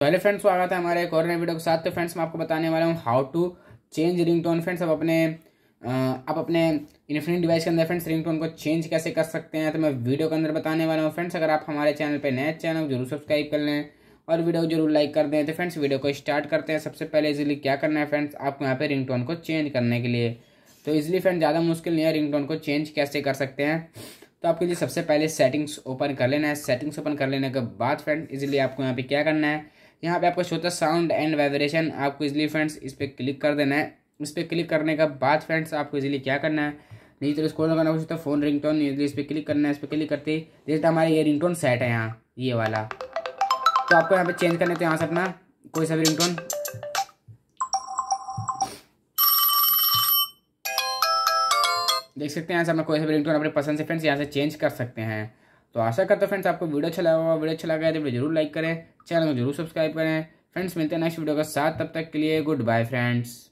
तो hello friends स्वागत है हमारे एक और नए वीडियो के साथ तो फ्रेंड्स मैं आपको बताने वाला हूँ how to change ringtone friends आप अपने आप अपने इन्फिनिट डिवाइस के अंदर फ्रेंड्स रिंग टोन को चेंज कैसे कर सकते हैं तो मैं वीडियो के अंदर बताने वाला हूँ फ्रेंड्स अगर आप हमारे चैनल पर नए चैनल को जरूर सब्सक्राइब कर लें और वीडियो को जरूर लाइक कर दें तो फ्रेंड्स वीडियो को स्टार्ट करते हैं सबसे पहले इजिली क्या करना है फ्रेंड्स आपको यहाँ पर रिंग टोन को चेंज करने के लिए तो इजिली फ्रेंड ज़्यादा मुश्किल नहीं है रिंग टोन को चेंज कैसे कर सकते हैं तो आपके लिए सबसे पहले सेटिंग्स ओपन कर लेना है सेटिंग्स ओपन कर लेने के बाद फ्रेंड इजिली आपको यहाँ पर क्या करना है यहाँ पे आपका शो होता है साउंड एंड वाइब्रेशन आपको इजिली फ्रेंड्स इस पर क्लिक कर देना है इस पर क्लिक करने के बाद फ्रेंड्स आपको इजिली क्या करना है नहीं तो स्क्रॉल करना कुछ होता फोन रिंग टोन इस पर क्लिक करना है इस पर क्लिक करते ही जैसे तो हमारा ये रिंग सेट है यहाँ ये वाला तो आपको यहाँ पे चेंज करने तो यहाँ से अपना कोई सा भी रिंग देख सकते हैं यहाँ से अपना कोई सा भी रिंग टोन अपने पसंद से फ्रेंड्स यहाँ से चेंज कर सकते हैं तो आशा करता हूँ फ्रेंड्स आपको वीडियो अच्छा लगा होगा वीडियो अच्छा लगा है तो वीडियो जरूर लाइक करें चैनल को जरूर सब्सक्राइब करें फ्रेंड्स मिलते हैं नेक्स्ट वीडियो के साथ तब तक के लिए गुड बाय फ्रेंड्स